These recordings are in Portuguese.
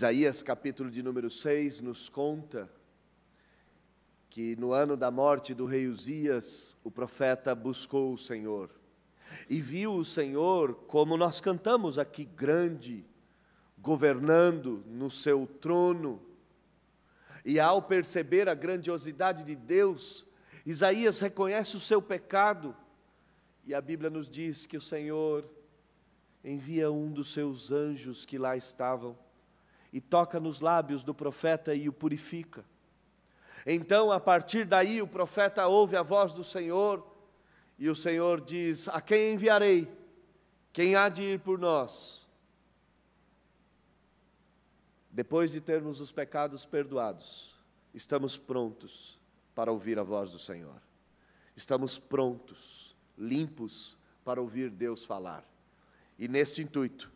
Isaías, capítulo de número 6, nos conta que no ano da morte do rei Uzias, o profeta buscou o Senhor e viu o Senhor, como nós cantamos aqui, grande, governando no seu trono. E ao perceber a grandiosidade de Deus, Isaías reconhece o seu pecado, e a Bíblia nos diz que o Senhor envia um dos seus anjos que lá estavam e toca nos lábios do profeta e o purifica. Então, a partir daí, o profeta ouve a voz do Senhor e o Senhor diz: A quem enviarei? Quem há de ir por nós? Depois de termos os pecados perdoados, estamos prontos para ouvir a voz do Senhor. Estamos prontos, limpos, para ouvir Deus falar. E nesse intuito,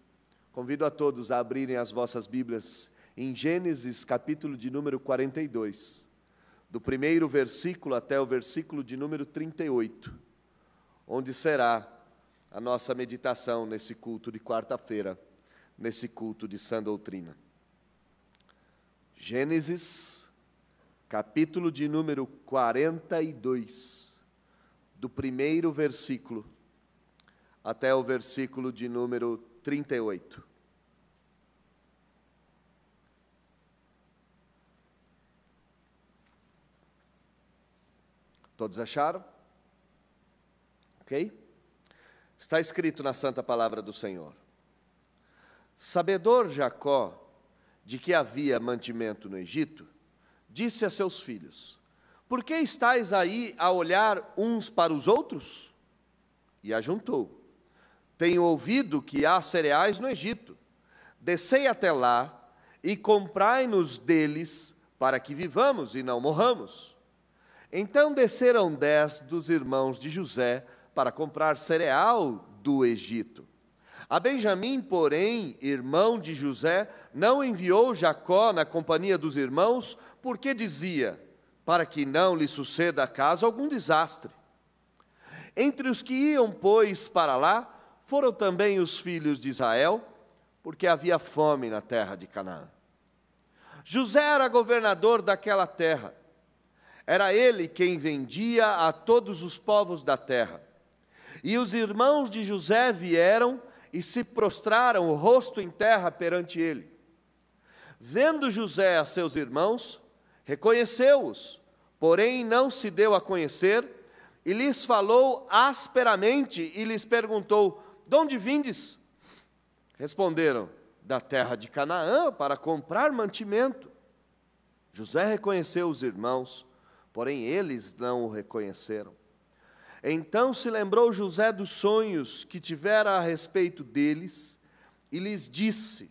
Convido a todos a abrirem as vossas Bíblias em Gênesis, capítulo de número 42, do primeiro versículo até o versículo de número 38, onde será a nossa meditação nesse culto de quarta-feira, nesse culto de sã doutrina. Gênesis, capítulo de número 42, do primeiro versículo até o versículo de número 38. 38. Todos acharam? Ok? Está escrito na Santa Palavra do Senhor. Sabedor Jacó de que havia mantimento no Egito, disse a seus filhos: Por que estáis aí a olhar uns para os outros? E ajuntou tenho ouvido que há cereais no Egito. Descei até lá e comprai-nos deles, para que vivamos e não morramos. Então desceram dez dos irmãos de José para comprar cereal do Egito. A Benjamim, porém, irmão de José, não enviou Jacó na companhia dos irmãos, porque dizia: para que não lhe suceda a casa algum desastre. Entre os que iam, pois, para lá, foram também os filhos de Israel, porque havia fome na terra de Canaã. José era governador daquela terra. Era ele quem vendia a todos os povos da terra. E os irmãos de José vieram e se prostraram o rosto em terra perante ele. Vendo José a seus irmãos, reconheceu-os, porém não se deu a conhecer, e lhes falou asperamente e lhes perguntou: de onde vindes? Responderam: Da terra de Canaã, para comprar mantimento. José reconheceu os irmãos, porém eles não o reconheceram. Então se lembrou José dos sonhos que tivera a respeito deles e lhes disse: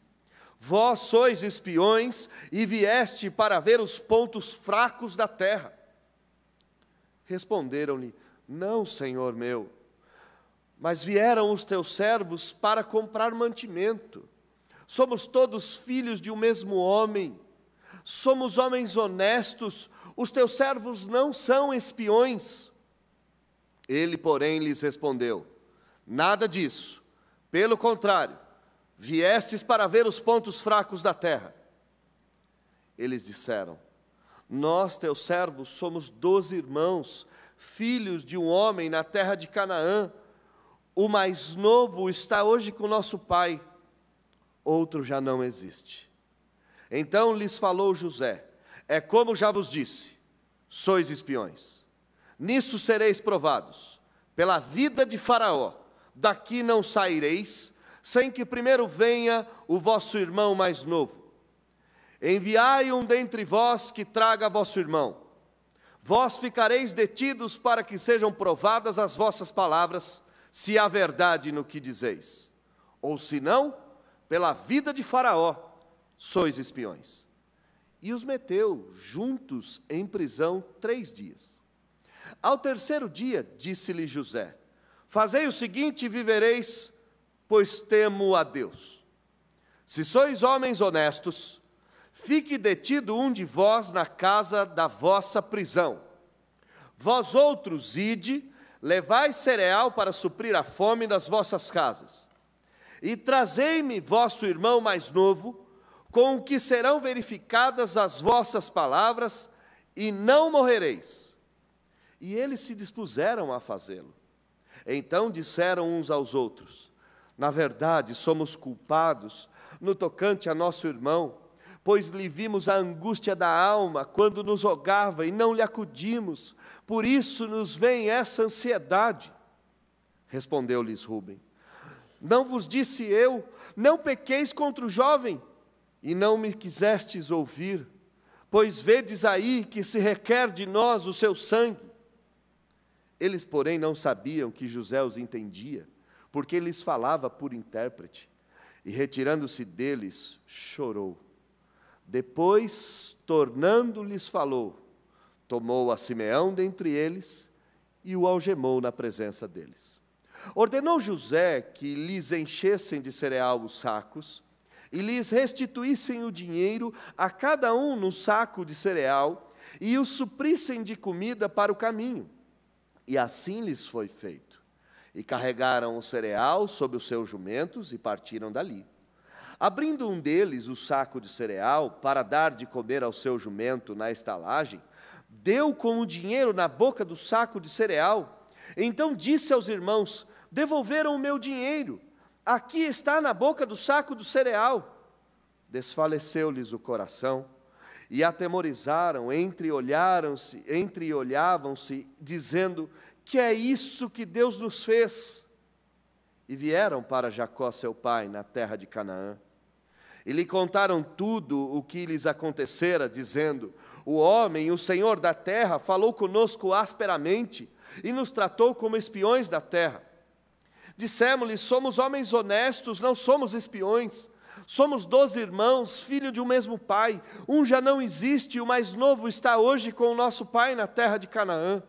Vós sois espiões e vieste para ver os pontos fracos da terra. Responderam-lhe: Não, senhor meu mas vieram os teus servos para comprar mantimento. Somos todos filhos de um mesmo homem, somos homens honestos, os teus servos não são espiões. Ele, porém, lhes respondeu: Nada disso, pelo contrário, viestes para ver os pontos fracos da terra. Eles disseram: Nós, teus servos, somos doze irmãos, filhos de um homem na terra de Canaã o mais novo está hoje com nosso pai, outro já não existe. Então lhes falou José: É como já vos disse, sois espiões. Nisso sereis provados, pela vida de Faraó, daqui não saireis, sem que primeiro venha o vosso irmão mais novo. Enviai um dentre vós que traga vosso irmão. Vós ficareis detidos para que sejam provadas as vossas palavras se há verdade no que dizeis, ou se não, pela vida de Faraó sois espiões. E os meteu juntos em prisão três dias. Ao terceiro dia, disse-lhe José: Fazei o seguinte e vivereis, pois temo a Deus. Se sois homens honestos, fique detido um de vós na casa da vossa prisão. Vós outros ide Levai cereal para suprir a fome das vossas casas. E trazei-me vosso irmão mais novo, com o que serão verificadas as vossas palavras, e não morrereis. E eles se dispuseram a fazê-lo. Então disseram uns aos outros: Na verdade, somos culpados no tocante a nosso irmão pois lhe vimos a angústia da alma quando nos rogava e não lhe acudimos, por isso nos vem essa ansiedade. Respondeu-lhes Rubem: Não vos disse eu, não pequeis contra o jovem, e não me quisestes ouvir, pois vedes aí que se requer de nós o seu sangue. Eles, porém, não sabiam que José os entendia, porque lhes falava por intérprete. E retirando-se deles, chorou. Depois, tornando-lhes, falou: tomou a Simeão dentre eles e o algemou na presença deles. Ordenou José que lhes enchessem de cereal os sacos e lhes restituíssem o dinheiro a cada um no saco de cereal e os suprissem de comida para o caminho. E assim lhes foi feito. E carregaram o cereal sobre os seus jumentos e partiram dali. Abrindo um deles o saco de cereal para dar de comer ao seu jumento na estalagem, deu com o dinheiro na boca do saco de cereal. Então disse aos irmãos: Devolveram o meu dinheiro, aqui está na boca do saco do cereal. Desfaleceu-lhes o coração e atemorizaram, olharam se entreolhavam-se, dizendo: Que é isso que Deus nos fez? e vieram para Jacó, seu pai, na terra de Canaã. E lhe contaram tudo o que lhes acontecera, dizendo: O homem, o senhor da terra, falou conosco asperamente e nos tratou como espiões da terra. Dissemos-lhe: Somos homens honestos, não somos espiões. Somos doze irmãos, filho de um mesmo pai. Um já não existe, o mais novo está hoje com o nosso pai na terra de Canaã.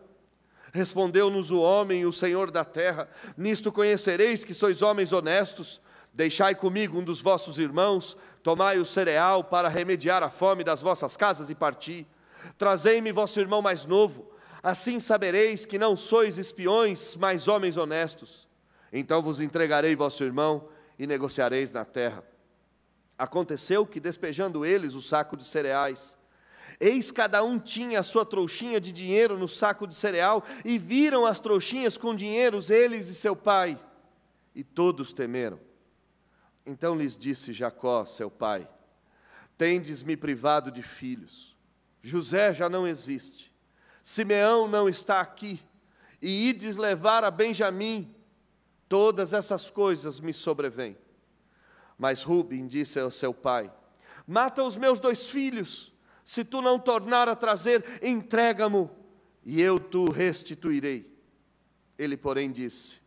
Respondeu-nos o homem, o Senhor da terra: Nisto conhecereis que sois homens honestos. Deixai comigo um dos vossos irmãos, tomai o cereal para remediar a fome das vossas casas e parti. Trazei-me vosso irmão mais novo, assim sabereis que não sois espiões, mas homens honestos. Então vos entregarei vosso irmão e negociareis na terra. Aconteceu que, despejando eles o saco de cereais, Eis cada um tinha a sua trouxinha de dinheiro no saco de cereal, e viram as trouxinhas com dinheiros eles e seu pai. E todos temeram. Então lhes disse Jacó, seu pai: Tendes-me privado de filhos. José já não existe. Simeão não está aqui. E ides levar a Benjamim. Todas essas coisas me sobrevêm. Mas Rubem disse ao seu pai: Mata os meus dois filhos se tu não tornar a trazer, entrega-mo, e eu tu restituirei. Ele, porém, disse: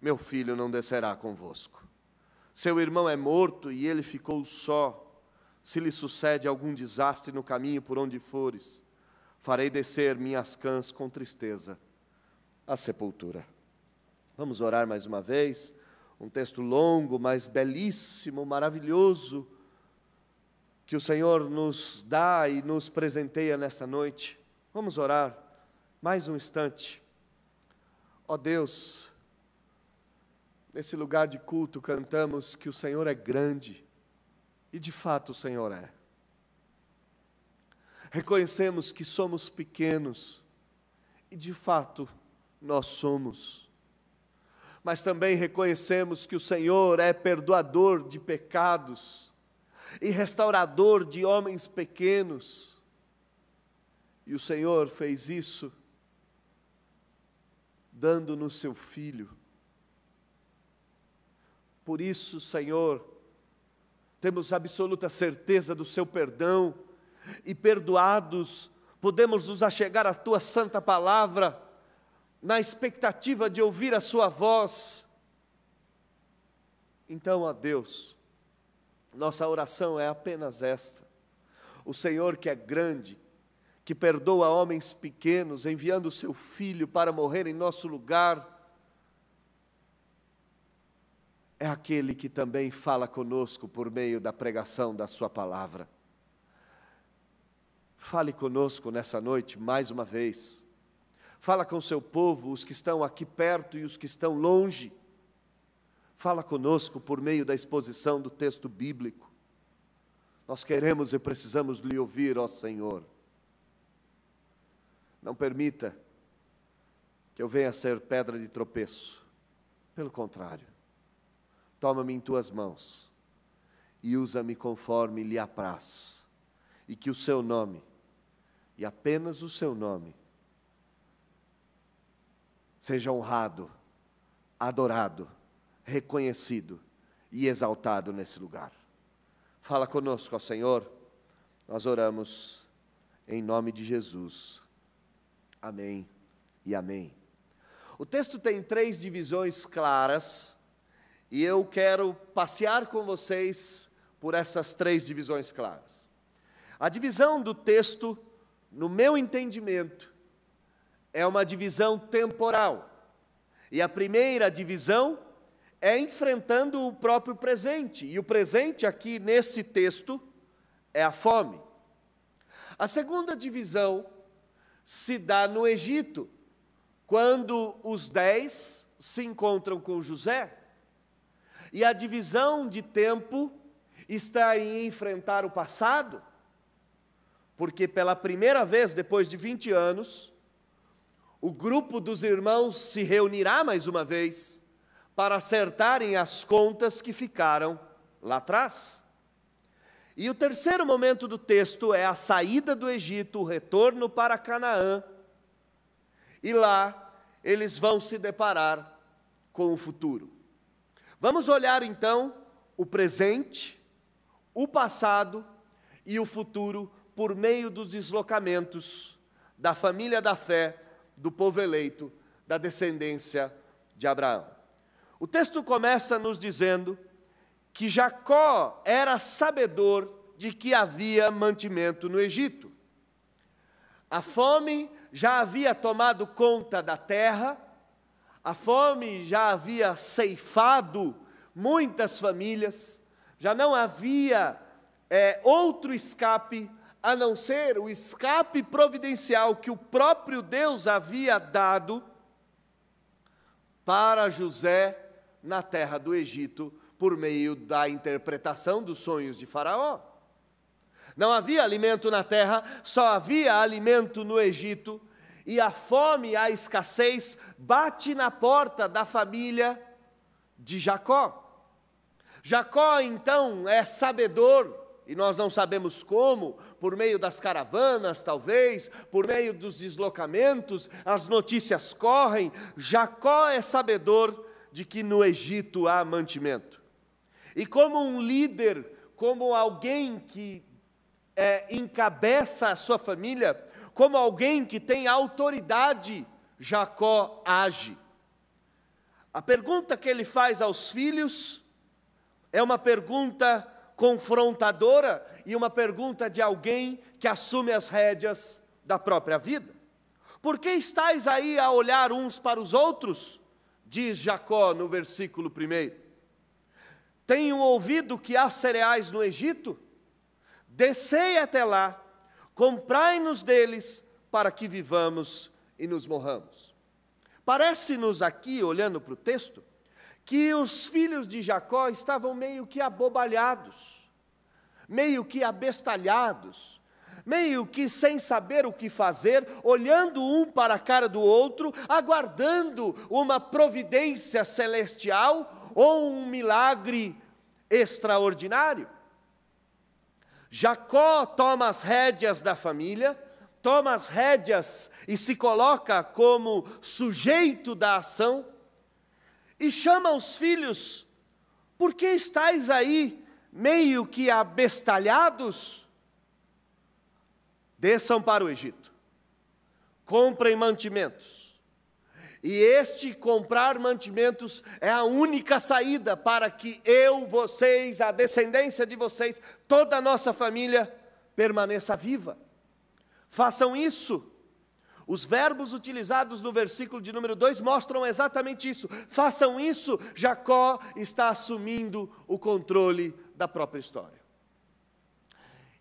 Meu filho não descerá convosco. Seu irmão é morto e ele ficou só. Se lhe sucede algum desastre no caminho por onde fores, farei descer minhas cãs com tristeza à sepultura. Vamos orar mais uma vez. Um texto longo, mas belíssimo, maravilhoso que o Senhor nos dá e nos presenteia nesta noite. Vamos orar mais um instante. Ó oh Deus, nesse lugar de culto cantamos que o Senhor é grande, e de fato o Senhor é. Reconhecemos que somos pequenos, e de fato nós somos. Mas também reconhecemos que o Senhor é perdoador de pecados e restaurador de homens pequenos. E o Senhor fez isso dando-nos seu filho. Por isso, Senhor, temos absoluta certeza do seu perdão e perdoados, podemos nos achegar à tua santa palavra na expectativa de ouvir a sua voz. Então, adeus Deus, nossa oração é apenas esta. O Senhor que é grande, que perdoa homens pequenos, enviando o seu filho para morrer em nosso lugar, é aquele que também fala conosco por meio da pregação da Sua palavra. Fale conosco nessa noite mais uma vez. Fala com o seu povo, os que estão aqui perto e os que estão longe. Fala conosco por meio da exposição do texto bíblico. Nós queremos e precisamos lhe ouvir, ó Senhor. Não permita que eu venha a ser pedra de tropeço. Pelo contrário, toma-me em tuas mãos e usa-me conforme lhe apraz, e que o seu nome, e apenas o seu nome, seja honrado, adorado reconhecido e exaltado nesse lugar. Fala conosco, ó Senhor. Nós oramos em nome de Jesus. Amém e amém. O texto tem três divisões claras e eu quero passear com vocês por essas três divisões claras. A divisão do texto, no meu entendimento, é uma divisão temporal. E a primeira divisão é enfrentando o próprio presente. E o presente aqui nesse texto é a fome. A segunda divisão se dá no Egito, quando os dez se encontram com José. E a divisão de tempo está em enfrentar o passado, porque pela primeira vez depois de 20 anos, o grupo dos irmãos se reunirá mais uma vez para acertarem as contas que ficaram lá atrás. E o terceiro momento do texto é a saída do Egito, o retorno para Canaã. E lá eles vão se deparar com o futuro. Vamos olhar então o presente, o passado e o futuro por meio dos deslocamentos da família da fé, do povo eleito, da descendência de Abraão. O texto começa nos dizendo que Jacó era sabedor de que havia mantimento no Egito. A fome já havia tomado conta da terra, a fome já havia ceifado muitas famílias, já não havia é, outro escape a não ser o escape providencial que o próprio Deus havia dado para José na terra do Egito por meio da interpretação dos sonhos de Faraó. Não havia alimento na terra, só havia alimento no Egito, e a fome e a escassez bate na porta da família de Jacó. Jacó então é sabedor e nós não sabemos como, por meio das caravanas, talvez, por meio dos deslocamentos, as notícias correm. Jacó é sabedor de que no Egito há mantimento. E como um líder, como alguém que é, encabeça a sua família, como alguém que tem autoridade, Jacó age. A pergunta que ele faz aos filhos é uma pergunta confrontadora e uma pergunta de alguém que assume as rédeas da própria vida. Por que estáis aí a olhar uns para os outros? diz Jacó no versículo 1. Tenho ouvido que há cereais no Egito? Descei até lá, comprai-nos deles, para que vivamos e nos morramos. Parece-nos aqui, olhando para o texto, que os filhos de Jacó estavam meio que abobalhados, meio que abestalhados, meio que sem saber o que fazer, olhando um para a cara do outro, aguardando uma providência celestial ou um milagre extraordinário. Jacó toma as rédeas da família, toma as rédeas e se coloca como sujeito da ação, e chama os filhos: por que estáis aí meio que abestalhados? desçam para o Egito, comprem mantimentos. E este comprar mantimentos é a única saída para que eu, vocês, a descendência de vocês, toda a nossa família permaneça viva. Façam isso. Os verbos utilizados no versículo de número 2 mostram exatamente isso. Façam isso, Jacó está assumindo o controle da própria história.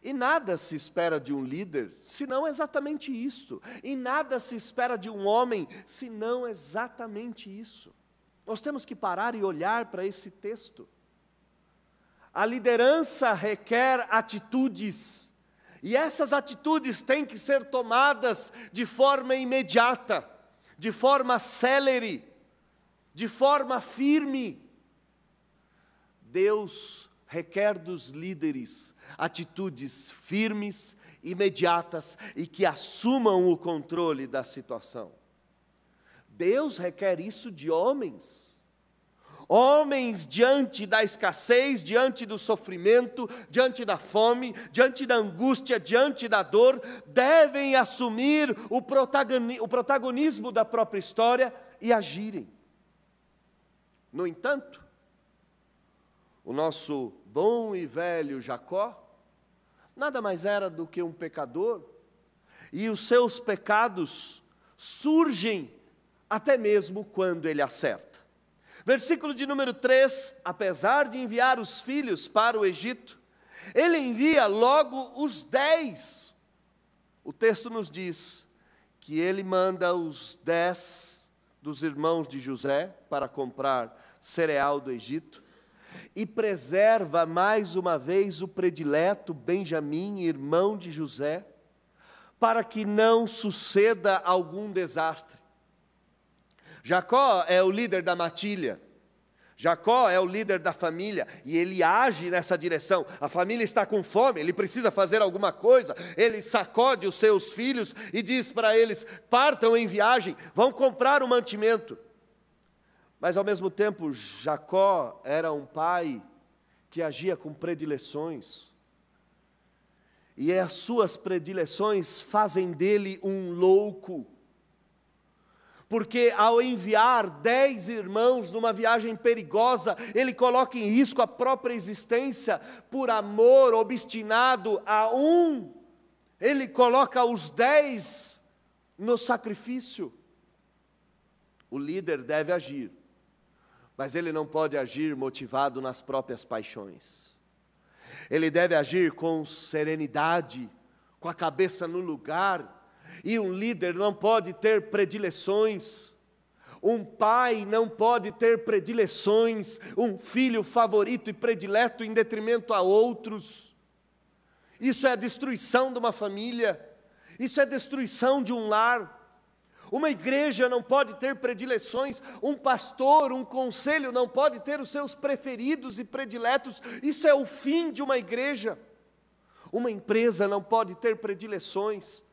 E nada se espera de um líder senão exatamente isto. E nada se espera de um homem senão exatamente isso. Nós temos que parar e olhar para esse texto. A liderança requer atitudes, e essas atitudes têm que ser tomadas de forma imediata, de forma célere, de forma firme. Deus requer dos líderes atitudes firmes, imediatas e que assumam o controle da situação. Deus requer isso de homens. Homens diante da escassez, diante do sofrimento, diante da fome, diante da angústia, diante da dor, devem assumir o, protagoni o protagonismo da própria história e agirem. No entanto, o nosso bom e velho Jacó nada mais era do que um pecador, e os seus pecados surgem até mesmo quando ele acerta. Versículo de número 3: apesar de enviar os filhos para o Egito, ele envia logo os dez. O texto nos diz que ele manda os dez dos irmãos de José para comprar cereal do Egito e preserva mais uma vez o predileto Benjamim, irmão de José, para que não suceda algum desastre. Jacó é o líder da matilha. Jacó é o líder da família e ele age nessa direção. A família está com fome, ele precisa fazer alguma coisa. Ele sacode os seus filhos e diz para eles: partam em viagem, vão comprar o mantimento. Mas ao mesmo tempo, Jacó era um pai que agia com predileções. E as suas predileções fazem dele um louco. Porque ao enviar dez irmãos numa viagem perigosa, ele coloca em risco a própria existência por amor obstinado a um. Ele coloca os dez no sacrifício. O líder deve agir mas ele não pode agir motivado nas próprias paixões. Ele deve agir com serenidade, com a cabeça no lugar, e um líder não pode ter predileções. Um pai não pode ter predileções, um filho favorito e predileto em detrimento a outros. Isso é a destruição de uma família, isso é a destruição de um lar uma igreja não pode ter predileções, um pastor, um conselho não pode ter os seus preferidos e prediletos, isso é o fim de uma igreja. Uma empresa não pode ter predileções,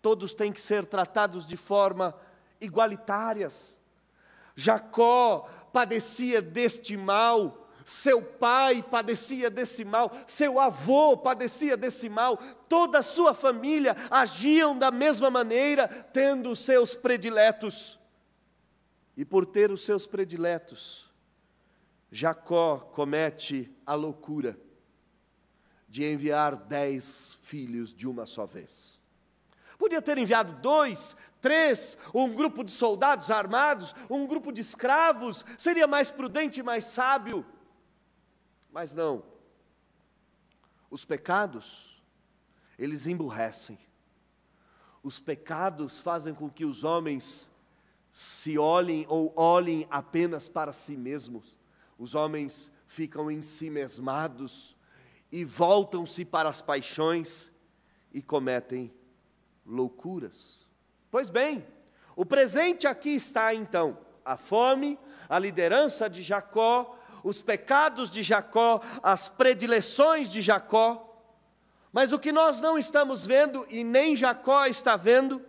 todos têm que ser tratados de forma igualitárias. Jacó padecia deste mal, seu pai padecia desse mal, seu avô padecia desse mal, toda a sua família agiam da mesma maneira, tendo os seus prediletos. E por ter os seus prediletos, Jacó comete a loucura de enviar dez filhos de uma só vez. Podia ter enviado dois, três, um grupo de soldados armados, um grupo de escravos, seria mais prudente e mais sábio. Mas não. Os pecados, eles emburrecem. Os pecados fazem com que os homens se olhem ou olhem apenas para si mesmos. Os homens ficam mesmados e voltam-se para as paixões e cometem loucuras. Pois bem, o presente aqui está então a fome, a liderança de Jacó, os pecados de Jacó, as predileções de Jacó. Mas o que nós não estamos vendo e nem Jacó está vendo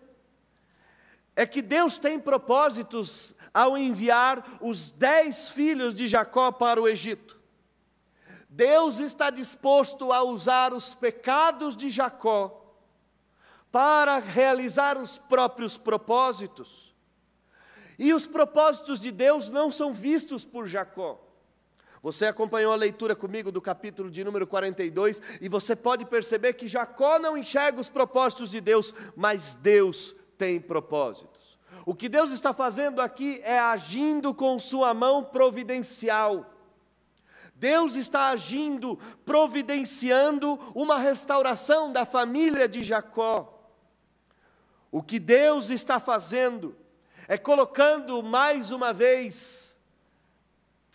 é que Deus tem propósitos ao enviar os dez filhos de Jacó para o Egito. Deus está disposto a usar os pecados de Jacó para realizar os próprios propósitos. E os propósitos de Deus não são vistos por Jacó. Você acompanhou a leitura comigo do capítulo de número 42 e você pode perceber que Jacó não enxerga os propósitos de Deus, mas Deus tem propósitos. O que Deus está fazendo aqui é agindo com sua mão providencial. Deus está agindo, providenciando uma restauração da família de Jacó. O que Deus está fazendo é colocando mais uma vez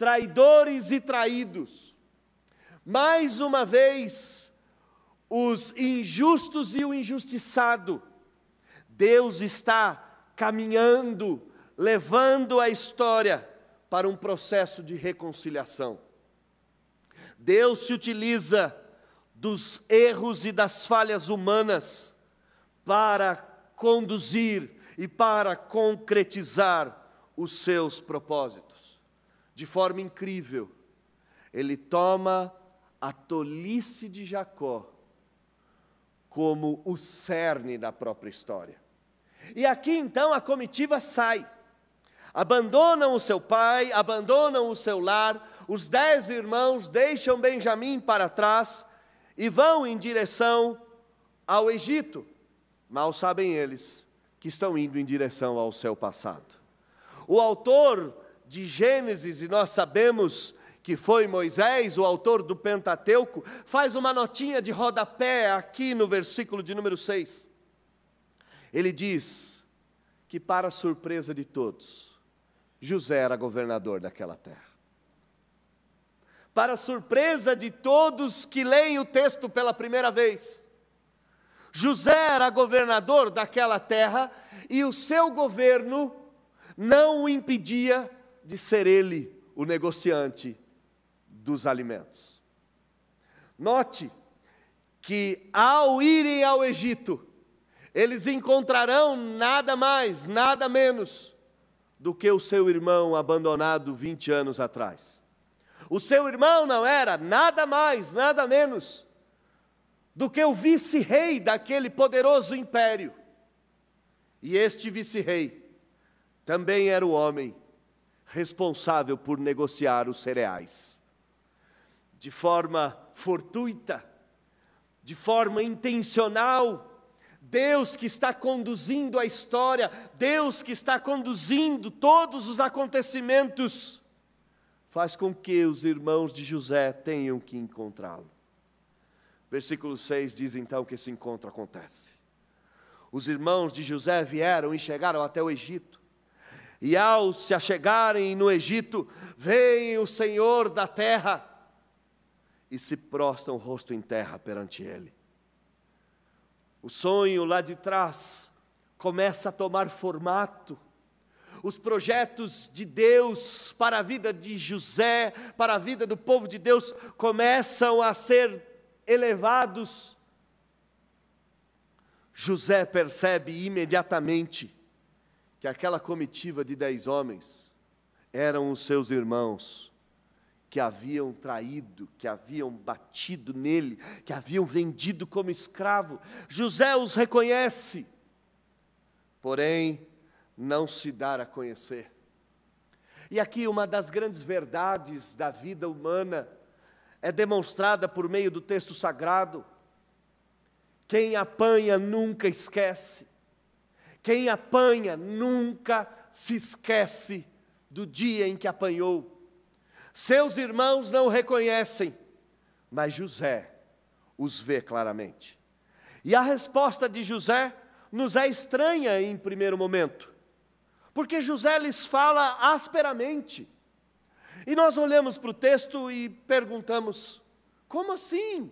traidores e traídos. Mais uma vez, os injustos e o injustiçado. Deus está caminhando, levando a história para um processo de reconciliação. Deus se utiliza dos erros e das falhas humanas para conduzir e para concretizar os seus propósitos de forma incrível. Ele toma a tolice de Jacó como o cerne da própria história. E aqui então a comitiva sai. Abandonam o seu pai, abandonam o seu lar, os dez irmãos deixam Benjamim para trás e vão em direção ao Egito. Mal sabem eles que estão indo em direção ao seu passado. O autor de Gênesis, e nós sabemos que foi Moisés, o autor do Pentateuco, faz uma notinha de rodapé aqui no versículo de número 6. Ele diz que, para surpresa de todos, José era governador daquela terra. Para surpresa de todos que leem o texto pela primeira vez, José era governador daquela terra e o seu governo não o impedia de ser ele o negociante dos alimentos. Note que ao irem ao Egito, eles encontrarão nada mais, nada menos do que o seu irmão abandonado 20 anos atrás. O seu irmão não era nada mais, nada menos do que o vice-rei daquele poderoso império. E este vice-rei também era o homem responsável por negociar os cereais. De forma fortuita, de forma intencional, Deus que está conduzindo a história, Deus que está conduzindo todos os acontecimentos, faz com que os irmãos de José tenham que encontrá-lo. Versículo 6 diz então que esse encontro acontece. Os irmãos de José vieram e chegaram até o Egito. E ao se achegarem no Egito, veem o Senhor da terra e se prostram o rosto em terra perante ele. O sonho lá de trás começa a tomar formato. Os projetos de Deus para a vida de José, para a vida do povo de Deus, começam a ser elevados. José percebe imediatamente que aquela comitiva de dez homens eram os seus irmãos que haviam traído, que haviam batido nele, que haviam vendido como escravo. José os reconhece, porém não se dá a conhecer. E aqui uma das grandes verdades da vida humana é demonstrada por meio do texto sagrado. Quem apanha nunca esquece. Quem apanha nunca se esquece do dia em que apanhou. Seus irmãos não o reconhecem, mas José os vê claramente. E a resposta de José nos é estranha em primeiro momento, porque José lhes fala asperamente. E nós olhamos para o texto e perguntamos: como assim?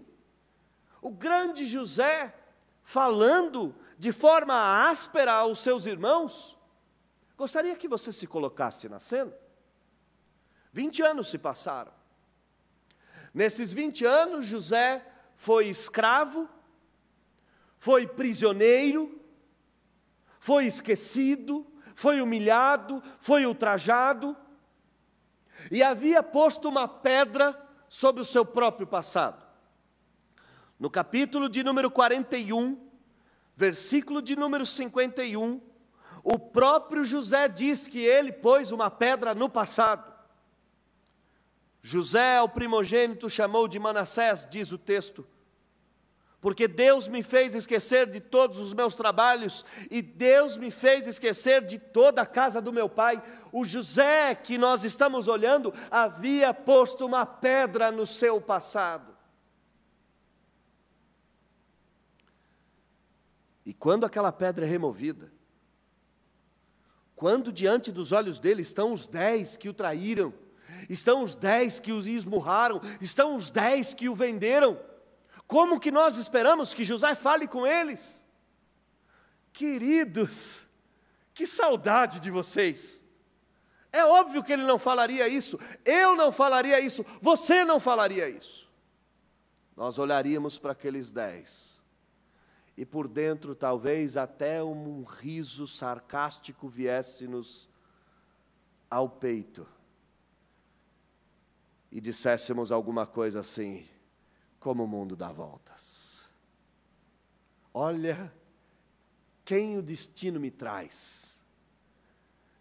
O grande José falando de forma áspera aos seus irmãos? Gostaria que você se colocasse na cena. 20 anos se passaram. Nesses 20 anos, José foi escravo, foi prisioneiro, foi esquecido, foi humilhado, foi ultrajado, e havia posto uma pedra sobre o seu próprio passado. No capítulo de número 41, versículo de número 51, o próprio José diz que ele pôs uma pedra no passado. José, o primogênito, chamou de Manassés, diz o texto, porque Deus me fez esquecer de todos os meus trabalhos e Deus me fez esquecer de toda a casa do meu pai. O José que nós estamos olhando havia posto uma pedra no seu passado. E quando aquela pedra é removida, quando diante dos olhos dele estão os dez que o traíram, estão os dez que o esmurraram, estão os dez que o venderam, como que nós esperamos que José fale com eles? Queridos, que saudade de vocês! É óbvio que ele não falaria isso, eu não falaria isso, você não falaria isso. Nós olharíamos para aqueles dez e por dentro talvez até um riso sarcástico viesse-nos ao peito e disséssemos alguma coisa assim: como o mundo dá voltas. Olha quem o destino me traz.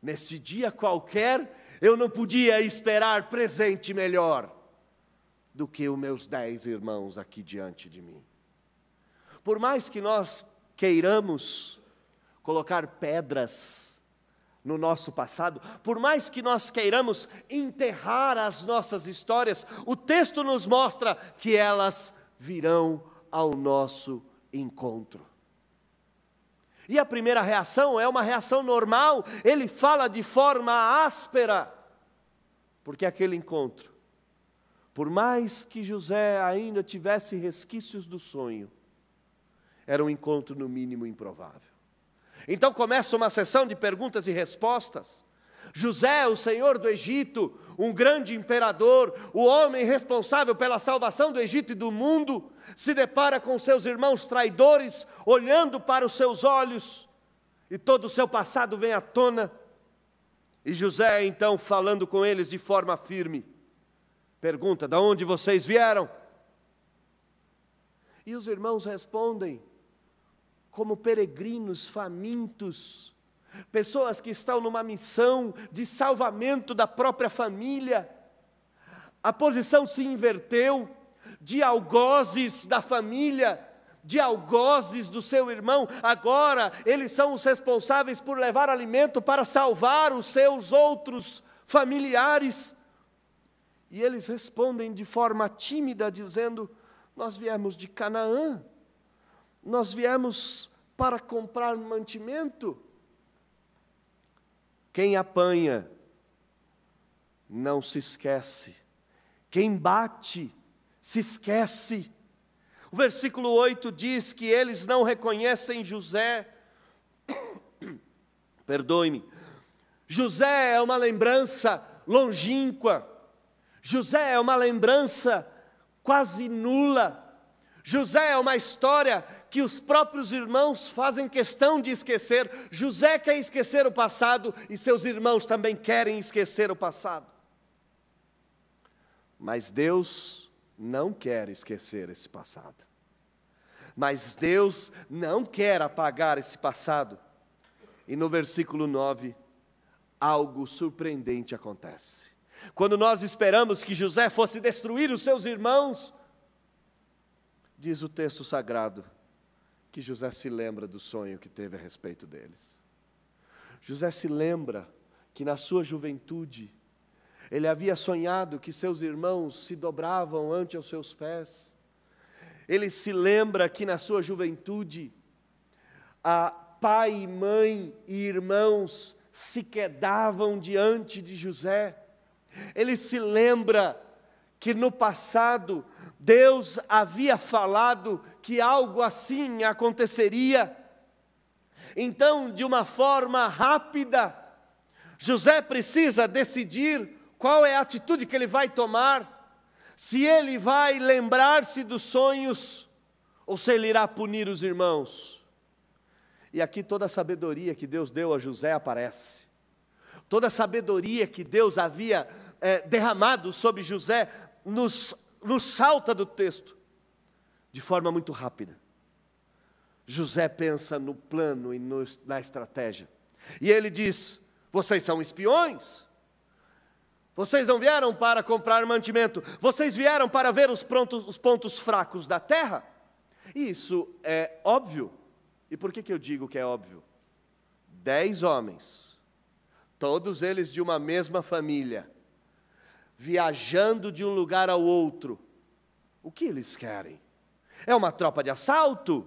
Nesse dia qualquer, eu não podia esperar presente melhor do que os meus dez irmãos aqui diante de mim. Por mais que nós queiramos colocar pedras no nosso passado, por mais que nós queiramos enterrar as nossas histórias, o texto nos mostra que elas virão ao nosso encontro. E a primeira reação é uma reação normal, ele fala de forma áspera, porque aquele encontro, por mais que José ainda tivesse resquícios do sonho, era um encontro, no mínimo, improvável. Então começa uma sessão de perguntas e respostas. José, o senhor do Egito, um grande imperador, o homem responsável pela salvação do Egito e do mundo, se depara com seus irmãos traidores, olhando para os seus olhos, e todo o seu passado vem à tona. E José, então, falando com eles de forma firme, pergunta: De onde vocês vieram? E os irmãos respondem: como peregrinos famintos, pessoas que estão numa missão de salvamento da própria família. A posição se inverteu de algozes da família de algozes do seu irmão, agora eles são os responsáveis por levar alimento para salvar os seus outros familiares. E eles respondem de forma tímida, dizendo: Nós viemos de Canaã, nós viemos para comprar mantimento. Quem apanha, não se esquece. Quem bate, se esquece. O versículo 8 diz que eles não reconhecem José. Perdoe-me. José é uma lembrança longínqua. José é uma lembrança quase nula. José é uma história que os próprios irmãos fazem questão de esquecer. José quer esquecer o passado e seus irmãos também querem esquecer o passado. Mas Deus não quer esquecer esse passado. Mas Deus não quer apagar esse passado. E no versículo 9, algo surpreendente acontece. Quando nós esperamos que José fosse destruir os seus irmãos, diz o texto sagrado que José se lembra do sonho que teve a respeito deles. José se lembra que na sua juventude ele havia sonhado que seus irmãos se dobravam ante aos seus pés. Ele se lembra que na sua juventude a pai, mãe e irmãos se quedavam diante de José. Ele se lembra que no passado Deus havia falado que algo assim aconteceria. Então, de uma forma rápida, José precisa decidir qual é a atitude que ele vai tomar, se ele vai lembrar-se dos sonhos ou se ele irá punir os irmãos. E aqui toda a sabedoria que Deus deu a José aparece. Toda a sabedoria que Deus havia é, derramado sobre José nos nos salta do texto de forma muito rápida. José pensa no plano e no, na estratégia. E ele diz: Vocês são espiões? Vocês não vieram para comprar mantimento, vocês vieram para ver os, prontos, os pontos fracos da terra? Isso é óbvio. E por que, que eu digo que é óbvio? Dez homens, todos eles de uma mesma família, viajando de um lugar ao outro. O que eles querem? É uma tropa de assalto?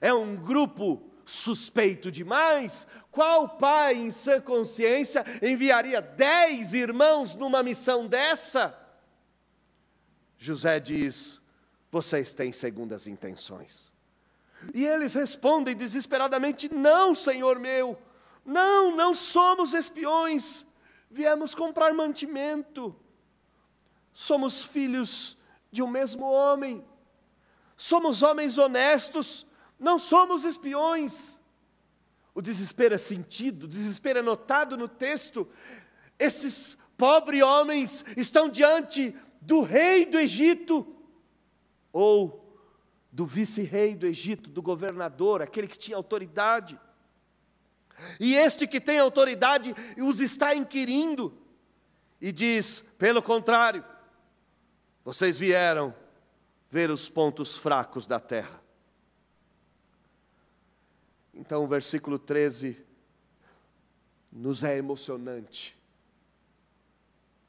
É um grupo suspeito demais? Qual pai, em sã consciência, enviaria dez irmãos numa missão dessa? José diz: Vocês têm segundas intenções. E eles respondem desesperadamente: Não, senhor meu, não, não somos espiões, viemos comprar mantimento somos filhos de um mesmo homem, somos homens honestos, não somos espiões. O desespero é sentido, o desespero é notado no texto. Esses pobres homens estão diante do rei do Egito, ou do vice-rei do Egito, do governador, aquele que tinha autoridade. E este que tem autoridade os está inquirindo, e diz: pelo contrário, vocês vieram ver os pontos fracos da terra. Então, o versículo 13 nos é emocionante,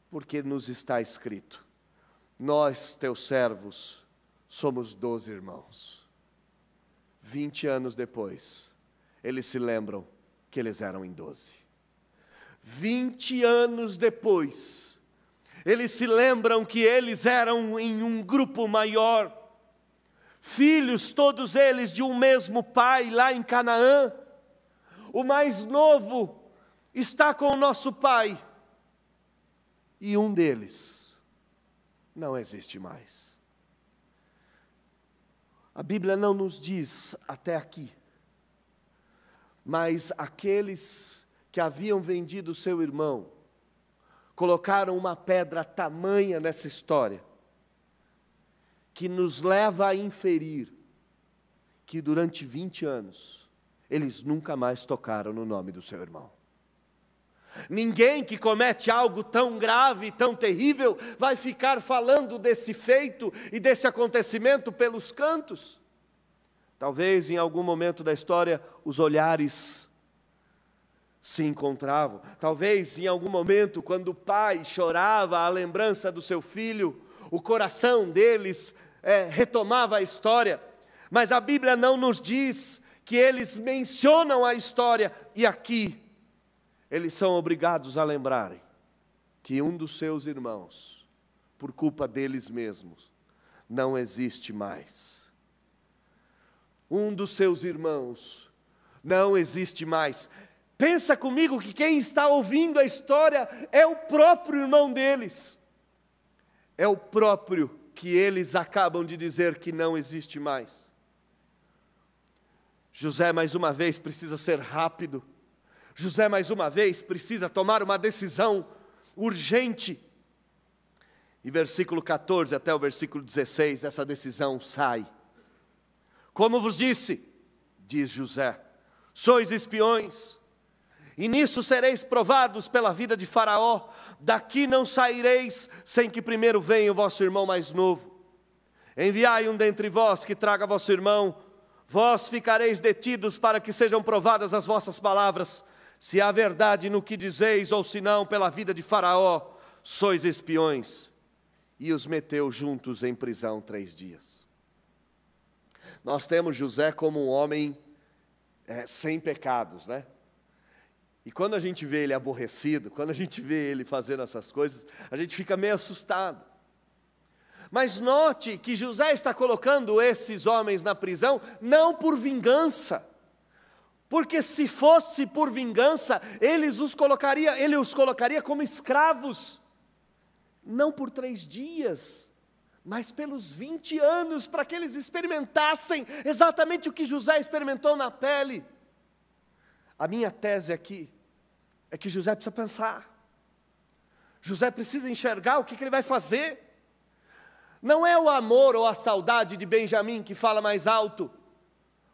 porque nos está escrito: Nós, teus servos, somos doze irmãos. Vinte anos depois, eles se lembram que eles eram em doze. Vinte anos depois, eles se lembram que eles eram em um grupo maior, filhos todos eles de um mesmo pai lá em Canaã. O mais novo está com o nosso pai, e um deles não existe mais. A Bíblia não nos diz até aqui, mas aqueles que haviam vendido seu irmão, colocaram uma pedra tamanha nessa história, que nos leva a inferir que durante 20 anos eles nunca mais tocaram no nome do seu irmão. Ninguém que comete algo tão grave e tão terrível vai ficar falando desse feito e desse acontecimento pelos cantos. Talvez em algum momento da história os olhares se encontravam. Talvez em algum momento, quando o pai chorava a lembrança do seu filho, o coração deles é, retomava a história, mas a Bíblia não nos diz que eles mencionam a história, e aqui eles são obrigados a lembrarem que um dos seus irmãos, por culpa deles mesmos, não existe mais. Um dos seus irmãos não existe mais Pensa comigo que quem está ouvindo a história é o próprio irmão deles. É o próprio que eles acabam de dizer que não existe mais. José, mais uma vez, precisa ser rápido. José, mais uma vez, precisa tomar uma decisão urgente. E versículo 14 até o versículo 16, essa decisão sai. Como vos disse, diz José, sois espiões e nisso sereis provados pela vida de Faraó, daqui não saireis sem que primeiro venha o vosso irmão mais novo. Enviai um dentre vós que traga vosso irmão, vós ficareis detidos para que sejam provadas as vossas palavras, se há verdade no que dizeis ou se não, pela vida de Faraó, sois espiões. E os meteu juntos em prisão três dias. Nós temos José como um homem é, sem pecados, né? E quando a gente vê ele aborrecido, quando a gente vê ele fazendo essas coisas, a gente fica meio assustado. Mas note que José está colocando esses homens na prisão não por vingança. Porque se fosse por vingança, os colocaria, ele os colocaria como escravos, não por três dias, mas pelos 20 anos, para que eles experimentassem exatamente o que José experimentou na pele. A minha tese aqui é que José precisa pensar. José precisa enxergar o que, que ele vai fazer. Não é o amor ou a saudade de Benjamim que fala mais alto,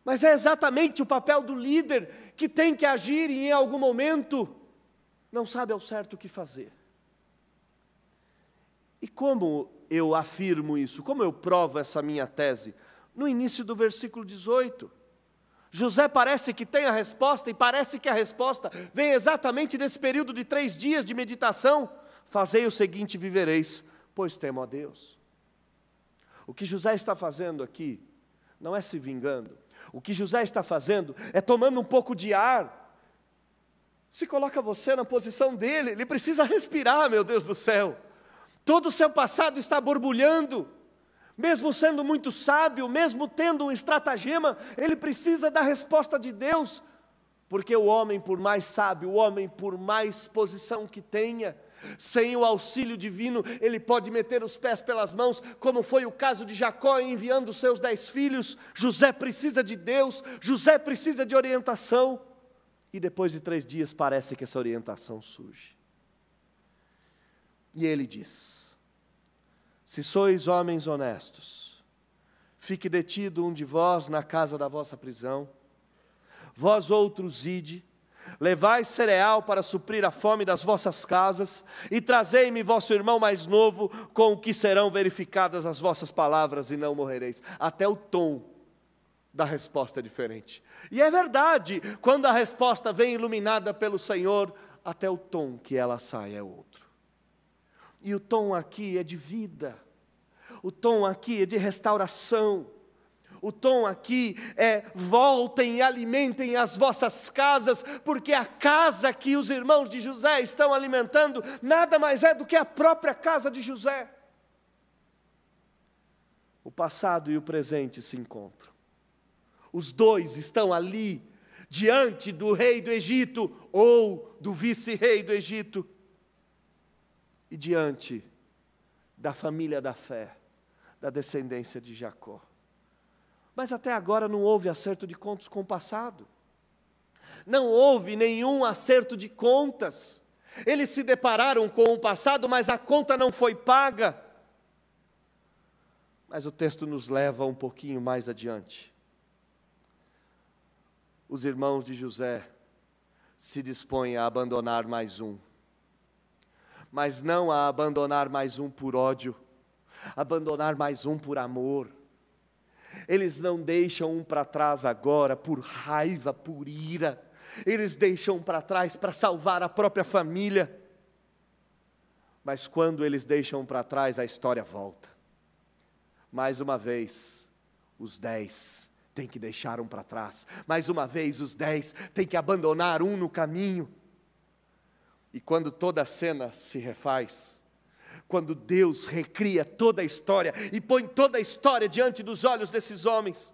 mas é exatamente o papel do líder que tem que agir e em algum momento não sabe ao certo o que fazer. E como eu afirmo isso? Como eu provo essa minha tese? No início do versículo 18. José parece que tem a resposta, e parece que a resposta vem exatamente nesse período de três dias de meditação. Fazei o seguinte: vivereis, pois temo a Deus. O que José está fazendo aqui não é se vingando, o que José está fazendo é tomando um pouco de ar. Se coloca você na posição dele, ele precisa respirar, meu Deus do céu. Todo o seu passado está borbulhando, mesmo sendo muito sábio, mesmo tendo um estratagema, ele precisa da resposta de Deus, porque o homem, por mais sábio, o homem, por mais posição que tenha, sem o auxílio divino, ele pode meter os pés pelas mãos, como foi o caso de Jacó enviando seus dez filhos. José precisa de Deus, José precisa de orientação. E depois de três dias, parece que essa orientação surge. E ele diz: se sois homens honestos, fique detido um de vós na casa da vossa prisão. Vós outros ide, levai cereal para suprir a fome das vossas casas, e trazei-me vosso irmão mais novo, com o que serão verificadas as vossas palavras, e não morrereis. Até o tom da resposta é diferente. E é verdade, quando a resposta vem iluminada pelo Senhor, até o tom que ela sai é outro. E o tom aqui é de vida, o tom aqui é de restauração. O tom aqui é: voltem e alimentem as vossas casas, porque a casa que os irmãos de José estão alimentando nada mais é do que a própria casa de José. O passado e o presente se encontram. Os dois estão ali, diante do rei do Egito ou do vice-rei do Egito e diante da família da fé, da descendência de Jacó. Mas até agora não houve acerto de contas com o passado. Não houve nenhum acerto de contas. Eles se depararam com o passado, mas a conta não foi paga. Mas o texto nos leva um pouquinho mais adiante. Os irmãos de José se dispõem a abandonar mais um mas não a abandonar mais um por ódio, abandonar mais um por amor. Eles não deixam um para trás agora por raiva, por ira. Eles deixam um para trás para salvar a própria família. Mas quando eles deixam um para trás, a história volta. Mais uma vez, os dez têm que deixar um para trás. Mais uma vez, os dez têm que abandonar um no caminho. E quando toda a cena se refaz, quando Deus recria toda a história e põe toda a história diante dos olhos desses homens,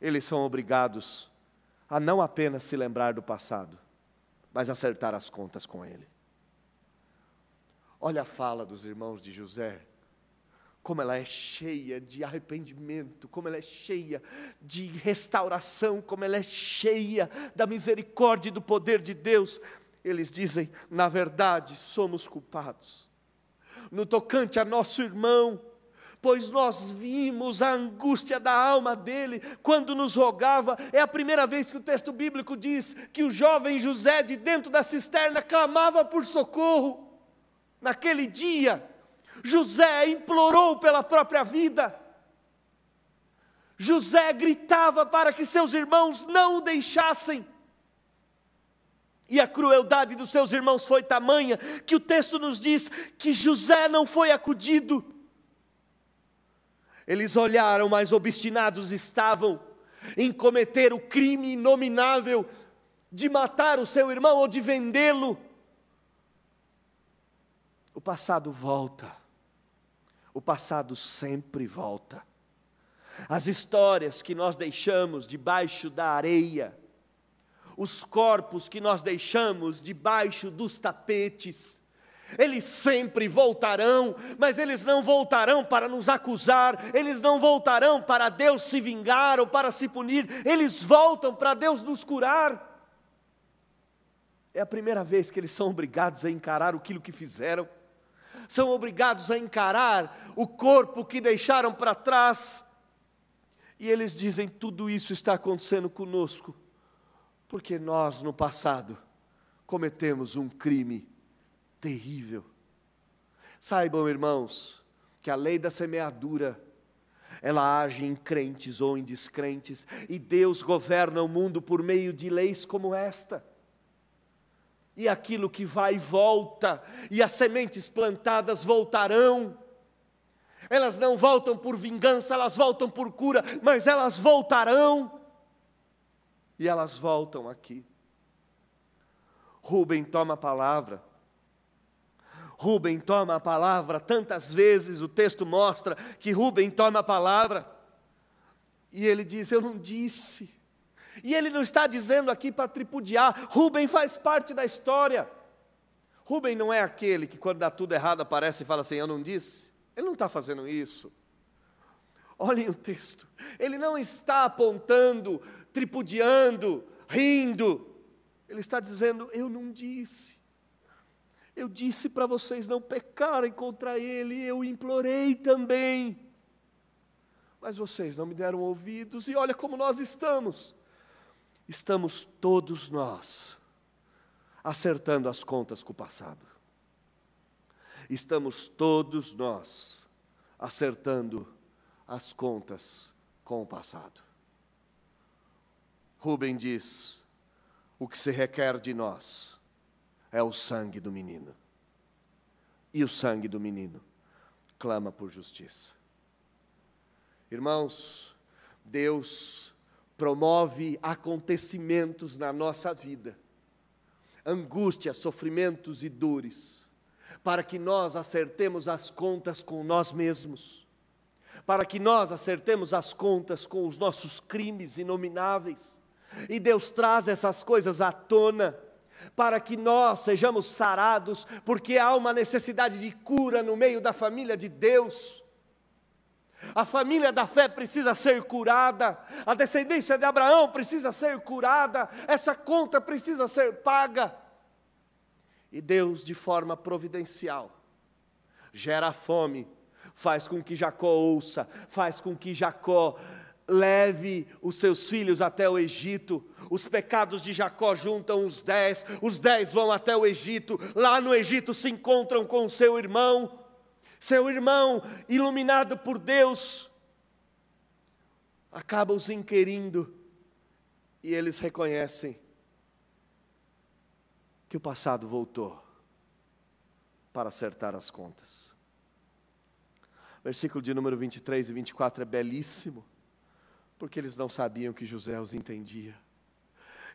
eles são obrigados a não apenas se lembrar do passado, mas acertar as contas com ele. Olha a fala dos irmãos de José, como ela é cheia de arrependimento, como ela é cheia de restauração, como ela é cheia da misericórdia e do poder de Deus eles dizem: na verdade, somos culpados. No tocante a nosso irmão, pois nós vimos a angústia da alma dele quando nos rogava. É a primeira vez que o texto bíblico diz que o jovem José, de dentro da cisterna, clamava por socorro. Naquele dia, José implorou pela própria vida. José gritava para que seus irmãos não o deixassem e a crueldade dos seus irmãos foi tamanha que o texto nos diz que José não foi acudido. Eles olharam, mas obstinados estavam em cometer o crime inominável de matar o seu irmão ou de vendê-lo. O passado volta. O passado sempre volta. As histórias que nós deixamos debaixo da areia, os corpos que nós deixamos debaixo dos tapetes. Eles sempre voltarão, mas eles não voltarão para nos acusar, eles não voltarão para Deus se vingar ou para se punir, eles voltam para Deus nos curar. É a primeira vez que eles são obrigados a encarar aquilo que fizeram, são obrigados a encarar o corpo que deixaram para trás, e eles dizem: tudo isso está acontecendo conosco, porque nós, no passado, cometemos um crime terrível. Saibam, irmãos, que a lei da semeadura ela age em crentes ou em descrentes, e Deus governa o mundo por meio de leis como esta. E aquilo que vai e volta, e as sementes plantadas voltarão. Elas não voltam por vingança, elas voltam por cura, mas elas voltarão e elas voltam aqui. Rubem toma a palavra. Rubem toma a palavra, tantas vezes o texto mostra que Rubem toma a palavra. E ele diz: Eu não disse. E ele não está dizendo aqui para tripudiar. Rubem faz parte da história. Rubem não é aquele que, quando dá tudo errado, aparece e fala assim: Eu não disse. Ele não está fazendo isso. Olhem o texto. Ele não está apontando tripudiando, rindo. Ele está dizendo: Eu não disse. Eu disse para vocês não pecarem contra ele, eu implorei também. Mas vocês não me deram ouvidos, e olha como nós estamos. Estamos todos nós acertando as contas com o passado. Estamos todos nós acertando as contas com o passado. Rubem diz: O que se requer de nós é o sangue do menino. E o sangue do menino clama por justiça. Irmãos, Deus promove acontecimentos na nossa vida, angústias, sofrimentos e dores, para que nós acertemos as contas com nós mesmos, para que nós acertemos as contas com os nossos crimes inomináveis e Deus traz essas coisas à tona para que nós sejamos sarados, porque há uma necessidade de cura no meio da família de Deus. A família da fé precisa ser curada, a descendência de Abraão precisa ser curada, essa conta precisa ser paga. E Deus, de forma providencial, gera fome, faz com que Jacó ouça, faz com que Jacó leve os seus filhos até o Egito. Os pecados de Jacó juntam os dez, os dez vão até o Egito, lá no Egito se encontram com seu irmão, seu irmão, iluminado por Deus, acaba os inquirindo e eles reconhecem que o passado voltou para acertar as contas. Versículo de número 23 e 24 é belíssimo porque eles não sabiam que José os entendia.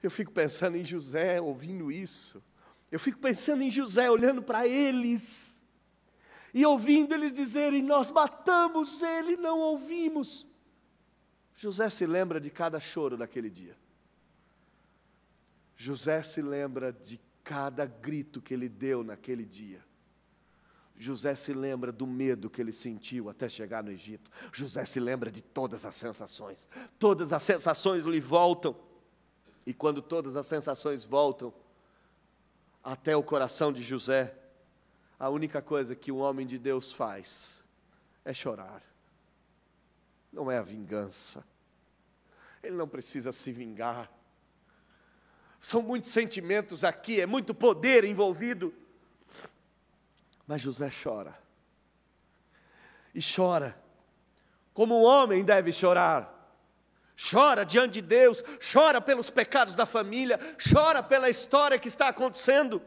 Eu fico pensando em José ouvindo isso. Eu fico pensando em José olhando para eles e ouvindo eles dizerem: Nós matamos ele, não ouvimos. José se lembra de cada choro daquele dia. José se lembra de cada grito que ele deu naquele dia. José se lembra do medo que ele sentiu até chegar no Egito. José se lembra de todas as sensações. Todas as sensações lhe voltam. E quando todas as sensações voltam até o coração de José, a única coisa que um homem de Deus faz é chorar. Não é a vingança. Ele não precisa se vingar. São muitos sentimentos aqui, é muito poder envolvido. Mas José chora. E chora. Como um homem deve chorar. Chora diante de Deus, chora pelos pecados da família, chora pela história que está acontecendo.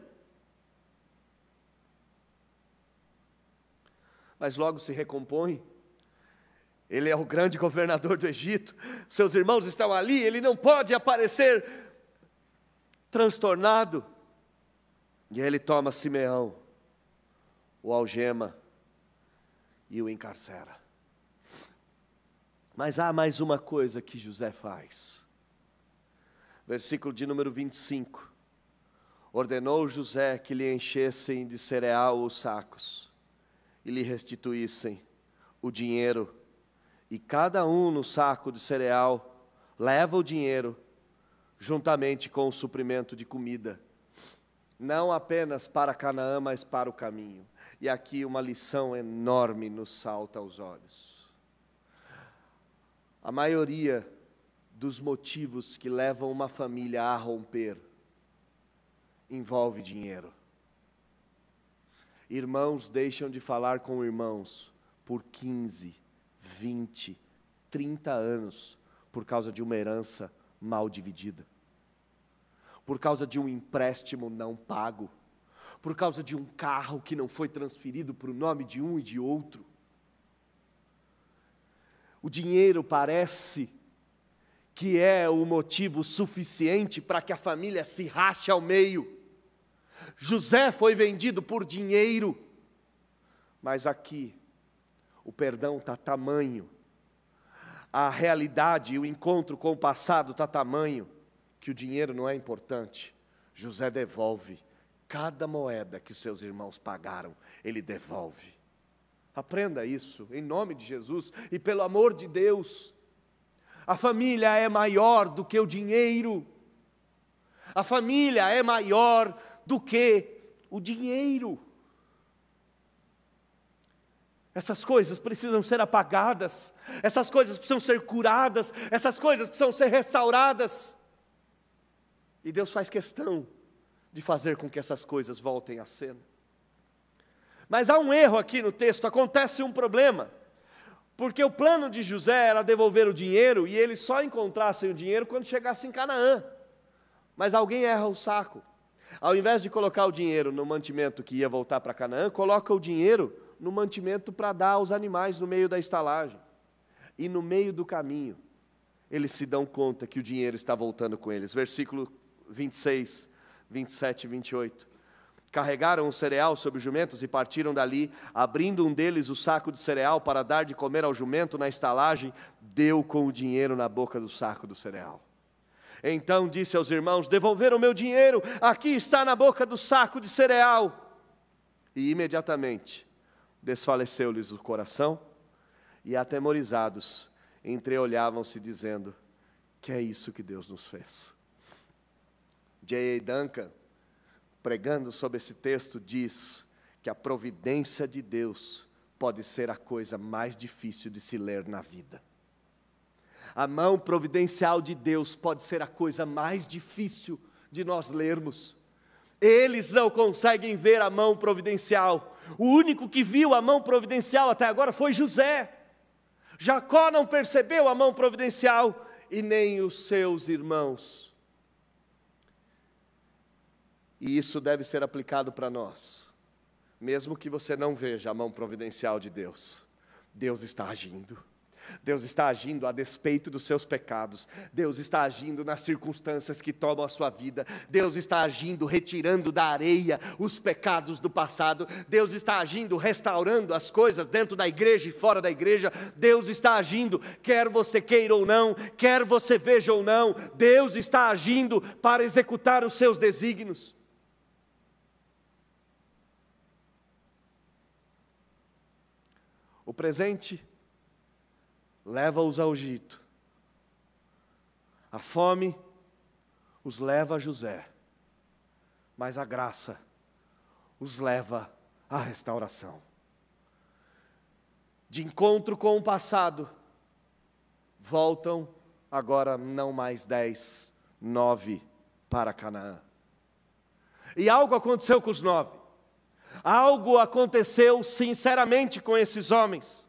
Mas logo se recompõe. Ele é o grande governador do Egito, seus irmãos estão ali, ele não pode aparecer transtornado. E ele toma Simeão o algema e o encarcera. Mas há mais uma coisa que José faz. Versículo de número 25. Ordenou José que lhe enchessem de cereal os sacos e lhe restituíssem o dinheiro. E cada um no saco de cereal leva o dinheiro juntamente com o suprimento de comida não apenas para Canaã, mas para o caminho. E aqui uma lição enorme nos salta aos olhos. A maioria dos motivos que levam uma família a romper envolve dinheiro. Irmãos deixam de falar com irmãos por 15, 20, 30 anos por causa de uma herança mal dividida por causa de um empréstimo não pago, por causa de um carro que não foi transferido para o nome de um e de outro. O dinheiro parece que é o motivo suficiente para que a família se rache ao meio. José foi vendido por dinheiro, mas aqui o perdão está tamanho, a realidade, o encontro com o passado está tamanho que o dinheiro não é importante, José devolve cada moeda que seus irmãos pagaram, ele devolve. Aprenda isso, em nome de Jesus e pelo amor de Deus. A família é maior do que o dinheiro. A família é maior do que o dinheiro. Essas coisas precisam ser apagadas, essas coisas precisam ser curadas, essas coisas precisam ser restauradas. E Deus faz questão de fazer com que essas coisas voltem à cena. Mas há um erro aqui no texto, acontece um problema. Porque o plano de José era devolver o dinheiro e eles só encontrassem o dinheiro quando chegassem em Canaã. Mas alguém erra o saco. Ao invés de colocar o dinheiro no mantimento que ia voltar para Canaã, coloca o dinheiro no mantimento para dar aos animais no meio da estalagem. E no meio do caminho, eles se dão conta que o dinheiro está voltando com eles. Versículo 26, 27 e 28. Carregaram o cereal sobre os jumentos e partiram dali, abrindo um deles o saco de cereal para dar de comer ao jumento na estalagem, deu com o dinheiro na boca do saco do cereal. Então disse aos irmãos: Devolveram meu dinheiro, aqui está na boca do saco de cereal. E imediatamente desfaleceu-lhes o coração, e atemorizados, entreolhavam-se, dizendo: Que é isso que Deus nos fez? J.A. Duncan, pregando sobre esse texto, diz que a providência de Deus pode ser a coisa mais difícil de se ler na vida. A mão providencial de Deus pode ser a coisa mais difícil de nós lermos. Eles não conseguem ver a mão providencial. O único que viu a mão providencial até agora foi José. Jacó não percebeu a mão providencial e nem os seus irmãos. E isso deve ser aplicado para nós. Mesmo que você não veja a mão providencial de Deus, Deus está agindo. Deus está agindo a despeito dos seus pecados, Deus está agindo nas circunstâncias que tomam a sua vida, Deus está agindo retirando da areia os pecados do passado, Deus está agindo restaurando as coisas dentro da igreja e fora da igreja, Deus está agindo, quer você queira ou não, quer você veja ou não, Deus está agindo para executar os seus desígnios. o presente, leva-os ao Egito. A fome os leva a José, mas a graça os leva à restauração. De encontro com o passado, voltam agora não mais dez, nove para Canaã. E algo aconteceu com os nove. Algo aconteceu sinceramente com esses homens.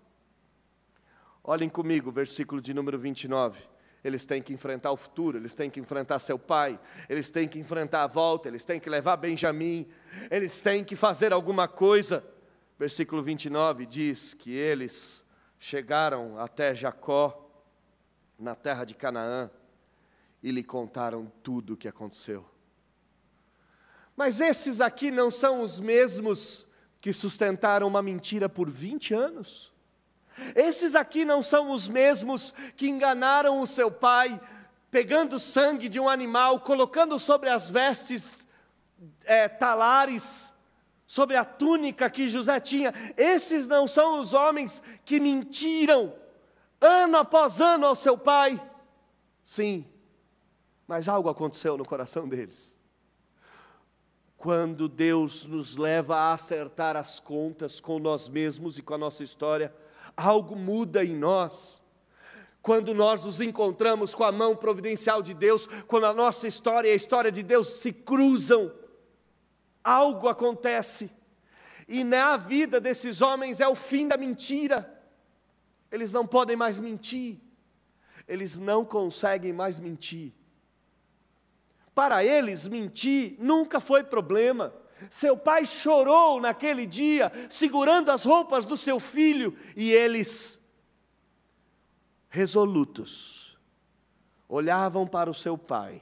Olhem comigo, versículo de número 29 eles têm que enfrentar o futuro, eles têm que enfrentar seu pai, eles têm que enfrentar a volta, eles têm que levar Benjamim, eles têm que fazer alguma coisa. Versículo 29 diz que eles chegaram até Jacó, na terra de Canaã, e lhe contaram tudo o que aconteceu. Mas esses aqui não são os mesmos que sustentaram uma mentira por 20 anos? Esses aqui não são os mesmos que enganaram o seu pai, pegando sangue de um animal, colocando sobre as vestes é, talares, sobre a túnica que José tinha. Esses não são os homens que mentiram ano após ano ao seu pai? Sim, mas algo aconteceu no coração deles quando Deus nos leva a acertar as contas com nós mesmos e com a nossa história, algo muda em nós. Quando nós nos encontramos com a mão providencial de Deus, quando a nossa história e a história de Deus se cruzam, algo acontece. E na vida desses homens é o fim da mentira. Eles não podem mais mentir. Eles não conseguem mais mentir para eles, mentir nunca foi problema. Seu pai chorou naquele dia, segurando as roupas do seu filho, e eles, resolutos, olhavam para o seu pai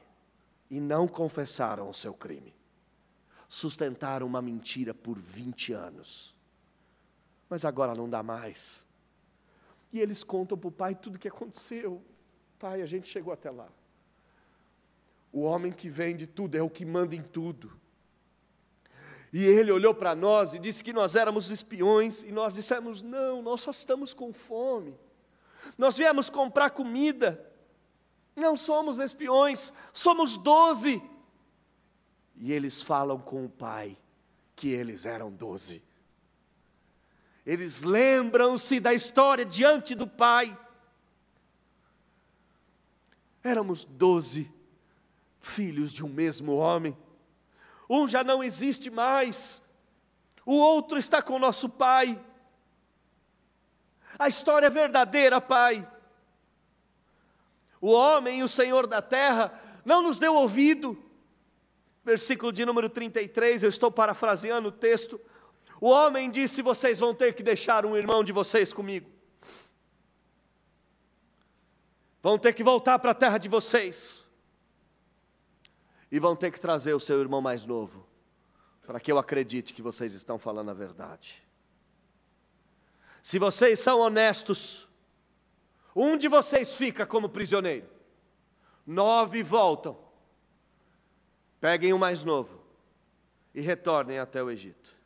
e não confessaram o seu crime. Sustentaram uma mentira por 20 anos. Mas agora não dá mais. E eles contam para o pai tudo o que aconteceu. Pai, a gente chegou até lá. O homem que vende tudo é o que manda em tudo. E ele olhou para nós e disse que nós éramos espiões, e nós dissemos: não, nós só estamos com fome. Nós viemos comprar comida. Não somos espiões, somos doze. E eles falam com o pai que eles eram doze. Eles lembram-se da história diante do pai. Éramos doze filhos de um mesmo homem. Um já não existe mais, o outro está com nosso Pai. A história é verdadeira, Pai. O homem e o Senhor da terra não nos deu ouvido. Versículo de número 33, eu estou parafraseando o texto. O homem disse: Vocês vão ter que deixar um irmão de vocês comigo. Vão ter que voltar para a terra de vocês e vão ter que trazer o seu irmão mais novo, para que eu acredite que vocês estão falando a verdade. Se vocês são honestos, um de vocês fica como prisioneiro, nove voltam. Peguem o mais novo e retornem até o Egito.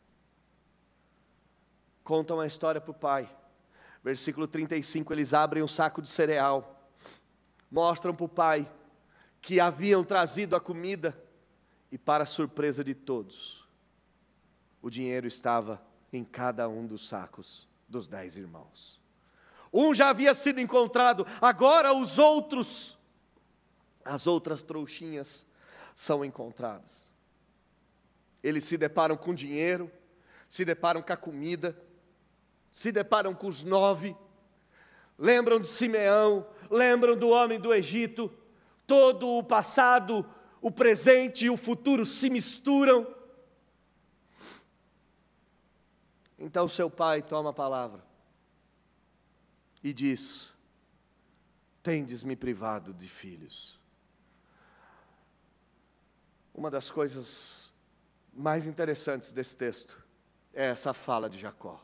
Contam a história para o pai. Versículo 35: eles abrem um saco de cereal, mostram para o pai que haviam trazido a comida, e para surpresa de todos, o dinheiro estava em cada um dos sacos dos dez irmãos. Um já havia sido encontrado, agora os outros, as outras trouxinhas, são encontradas. Eles se deparam com dinheiro, se deparam com a comida, se deparam com os nove, lembram de Simeão, lembram do homem do Egito, Todo o passado, o presente e o futuro se misturam. Então seu pai toma a palavra e diz: Tendes-me privado de filhos. Uma das coisas mais interessantes desse texto é essa fala de Jacó.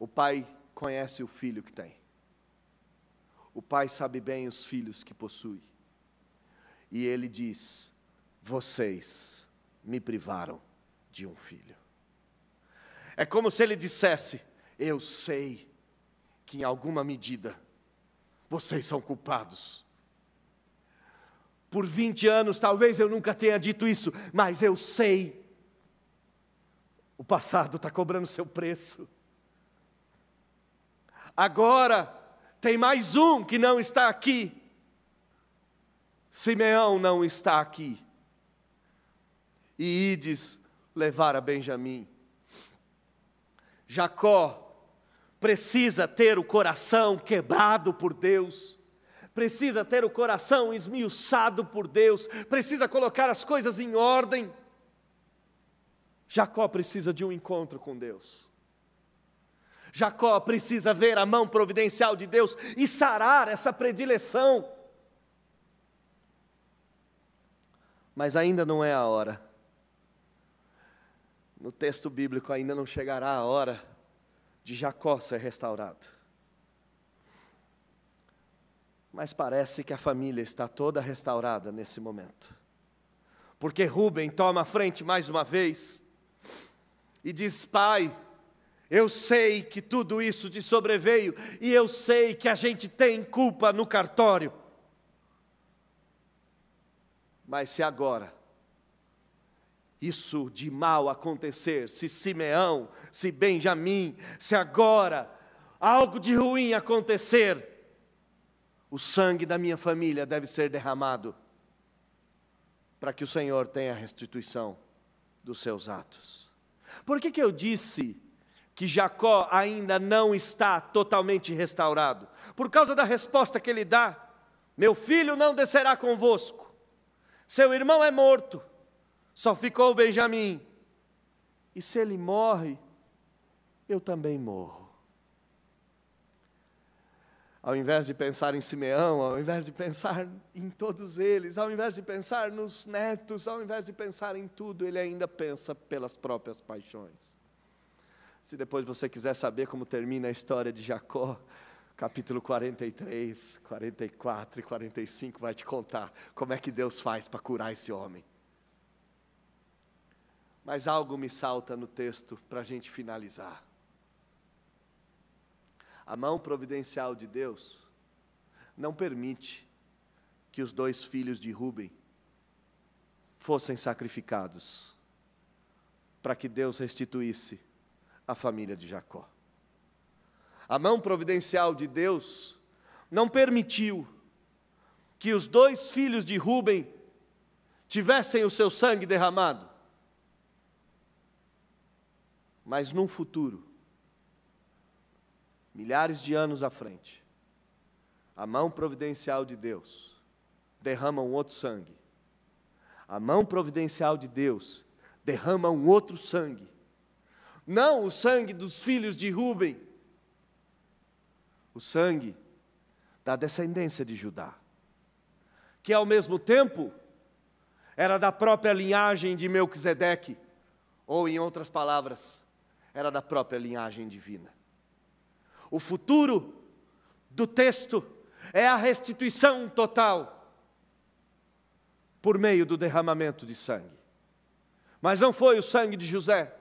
O pai conhece o filho que tem. O pai sabe bem os filhos que possui. E ele diz: Vocês me privaram de um filho. É como se ele dissesse: Eu sei que em alguma medida vocês são culpados. Por 20 anos, talvez eu nunca tenha dito isso, mas eu sei. O passado está cobrando seu preço. Agora, tem mais um que não está aqui. Simeão não está aqui. E ides levar a Benjamim. Jacó precisa ter o coração quebrado por Deus precisa ter o coração esmiuçado por Deus, precisa colocar as coisas em ordem. Jacó precisa de um encontro com Deus. Jacó precisa ver a mão providencial de Deus e sarar essa predileção. Mas ainda não é a hora. No texto bíblico, ainda não chegará a hora de Jacó ser restaurado. Mas parece que a família está toda restaurada nesse momento. Porque Rubem toma a frente mais uma vez e diz: Pai, eu sei que tudo isso te sobreveio e eu sei que a gente tem culpa no cartório. Mas se agora isso de mal acontecer, se Simeão, se Benjamim, se agora algo de ruim acontecer, o sangue da minha família deve ser derramado para que o Senhor tenha restituição dos seus atos. Por que, que eu disse que Jacó ainda não está totalmente restaurado. Por causa da resposta que ele dá: Meu filho não descerá convosco, seu irmão é morto, só ficou o Benjamim. E se ele morre, eu também morro. Ao invés de pensar em Simeão, ao invés de pensar em todos eles, ao invés de pensar nos netos, ao invés de pensar em tudo, ele ainda pensa pelas próprias paixões. Se depois você quiser saber como termina a história de Jacó, capítulo 43, 44 e 45 vai te contar como é que Deus faz para curar esse homem. Mas algo me salta no texto para a gente finalizar. A mão providencial de Deus não permite que os dois filhos de Rubem fossem sacrificados para que Deus restituísse a família de Jacó. A mão providencial de Deus não permitiu que os dois filhos de Ruben tivessem o seu sangue derramado. Mas num futuro, milhares de anos à frente, a mão providencial de Deus derrama um outro sangue. A mão providencial de Deus derrama um outro sangue não o sangue dos filhos de Ruben, o sangue da descendência de Judá, que ao mesmo tempo era da própria linhagem de Melquisedeque, ou em outras palavras, era da própria linhagem divina. O futuro do texto é a restituição total por meio do derramamento de sangue. Mas não foi o sangue de José,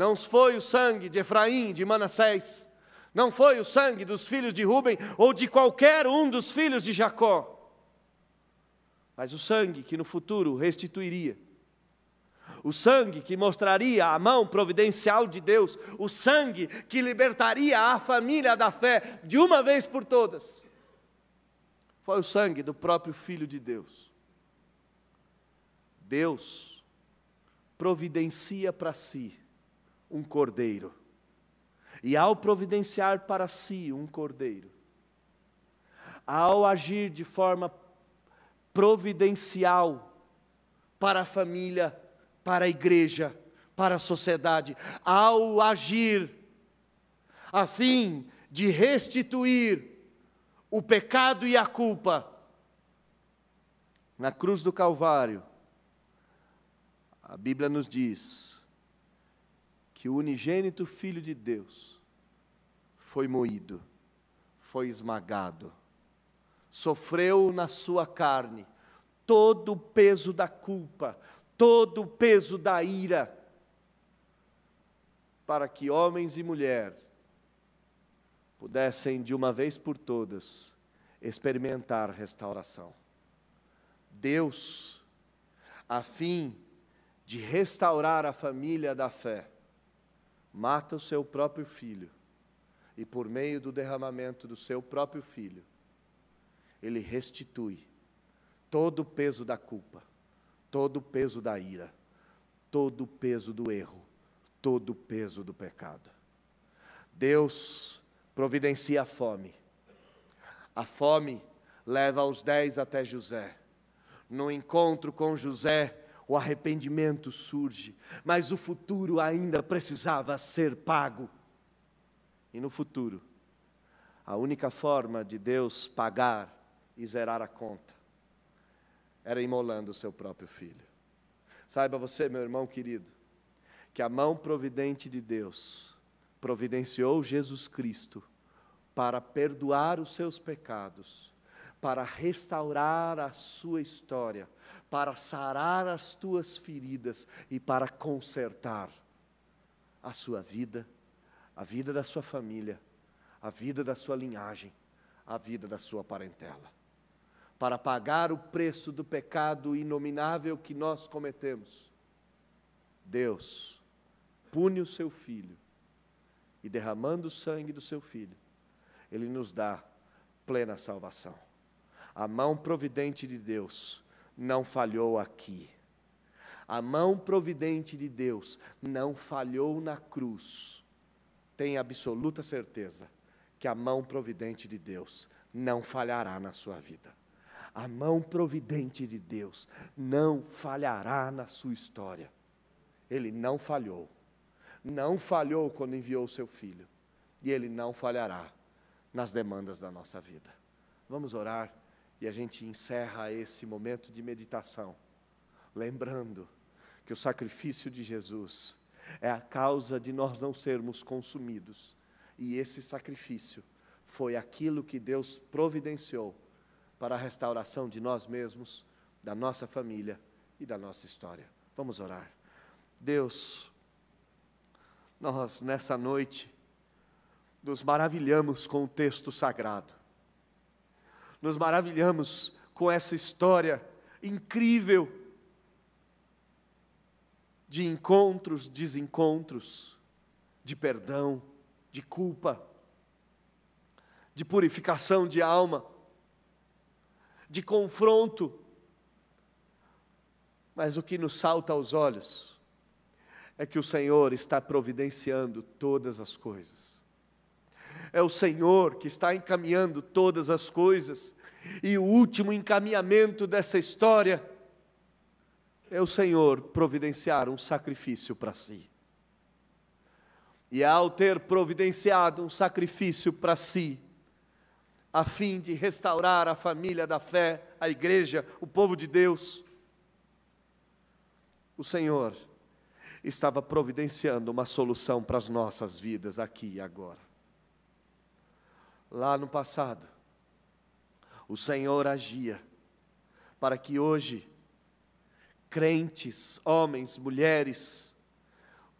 não foi o sangue de Efraim, de Manassés, não foi o sangue dos filhos de Ruben ou de qualquer um dos filhos de Jacó, mas o sangue que no futuro restituiria. O sangue que mostraria a mão providencial de Deus, o sangue que libertaria a família da fé de uma vez por todas, foi o sangue do próprio Filho de Deus. Deus providencia para si um cordeiro. E ao providenciar para si um cordeiro, ao agir de forma providencial para a família, para a igreja, para a sociedade, ao agir a fim de restituir o pecado e a culpa. Na cruz do Calvário, a Bíblia nos diz que o unigênito Filho de Deus foi moído, foi esmagado, sofreu na sua carne todo o peso da culpa, todo o peso da ira, para que homens e mulheres pudessem de uma vez por todas experimentar restauração. Deus, a fim de restaurar a família da fé, mata o seu próprio filho, e por meio do derramamento do seu próprio filho, ele restitui todo o peso da culpa, todo o peso da ira, todo o peso do erro, todo o peso do pecado. Deus providencia a fome. A fome leva os dez até José. No encontro com José, o arrependimento surge, mas o futuro ainda precisava ser pago. E no futuro, a única forma de Deus pagar e zerar a conta era imolando o seu próprio filho. Saiba você, meu irmão querido, que a mão providente de Deus providenciou Jesus Cristo para perdoar os seus pecados para restaurar a sua história, para sarar as tuas feridas e para consertar a sua vida, a vida da sua família, a vida da sua linhagem, a vida da sua parentela. Para pagar o preço do pecado inominável que nós cometemos, Deus pune o seu filho e derramando o sangue do seu filho, ele nos dá plena salvação. A mão providente de Deus não falhou aqui. A mão providente de Deus não falhou na cruz. Tenha absoluta certeza que a mão providente de Deus não falhará na sua vida. A mão providente de Deus não falhará na sua história. Ele não falhou. Não falhou quando enviou o seu filho. E ele não falhará nas demandas da nossa vida. Vamos orar. E a gente encerra esse momento de meditação, lembrando que o sacrifício de Jesus é a causa de nós não sermos consumidos. E esse sacrifício foi aquilo que Deus providenciou para a restauração de nós mesmos, da nossa família e da nossa história. Vamos orar. Deus, nós nessa noite nos maravilhamos com o texto sagrado nos maravilhamos com essa história incrível de encontros, desencontros, de perdão, de culpa, de purificação de alma, de confronto. Mas o que nos salta aos olhos é que o Senhor está providenciando todas as coisas é o Senhor que está encaminhando todas as coisas. E o último encaminhamento dessa história é o Senhor providenciar um sacrifício para si. E ao ter providenciado um sacrifício para si, a fim de restaurar a família da fé, a igreja, o povo de Deus, o Senhor estava providenciando uma solução para as nossas vidas aqui e agora lá no passado, o Senhor agia para que hoje crentes, homens, mulheres,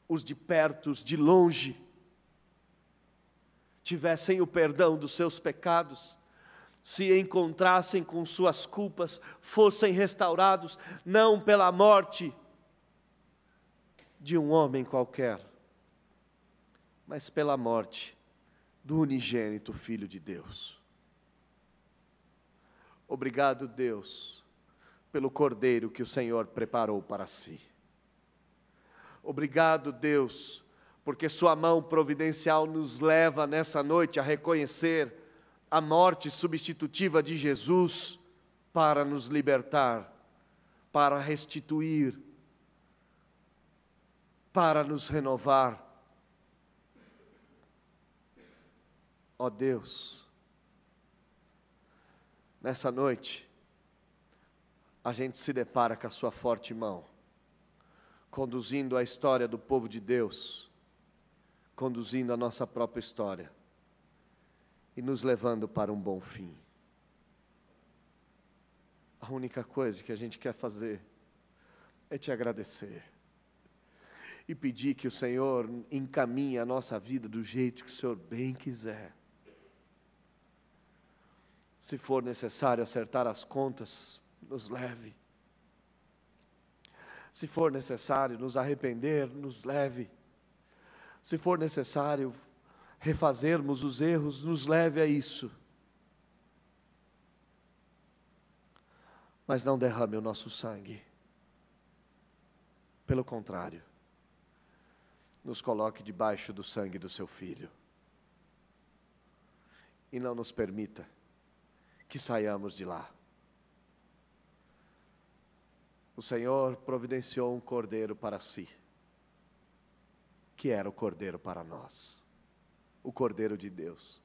os de perto, os de longe, tivessem o perdão dos seus pecados, se encontrassem com suas culpas, fossem restaurados, não pela morte de um homem qualquer, mas pela morte do unigênito Filho de Deus. Obrigado, Deus, pelo cordeiro que o Senhor preparou para si. Obrigado, Deus, porque Sua mão providencial nos leva nessa noite a reconhecer a morte substitutiva de Jesus para nos libertar, para restituir, para nos renovar ó oh Deus, nessa noite, a gente se depara com a Sua forte mão, conduzindo a história do povo de Deus, conduzindo a nossa própria história e nos levando para um bom fim. A única coisa que a gente quer fazer é te agradecer e pedir que o Senhor encaminhe a nossa vida do jeito que o Senhor bem quiser se for necessário acertar as contas, nos leve. Se for necessário nos arrepender, nos leve. Se for necessário refazermos os erros, nos leve a isso. Mas não derrame o nosso sangue. Pelo contrário, nos coloque debaixo do sangue do seu filho. E não nos permita que saiamos de lá. O Senhor providenciou um cordeiro para si, que era o cordeiro para nós, o cordeiro de Deus,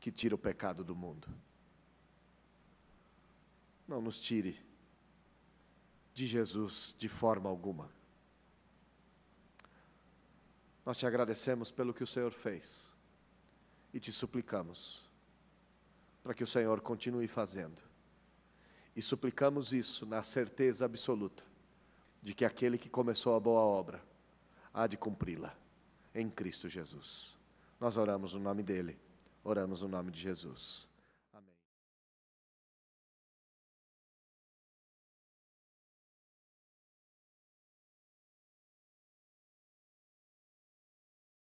que tira o pecado do mundo. Não nos tire de Jesus de forma alguma. Nós te agradecemos pelo que o Senhor fez e te suplicamos para que o Senhor continue fazendo. E suplicamos isso na certeza absoluta de que aquele que começou a boa obra há de cumpri-la em Cristo Jesus. Nós oramos no nome dele, oramos no nome de Jesus.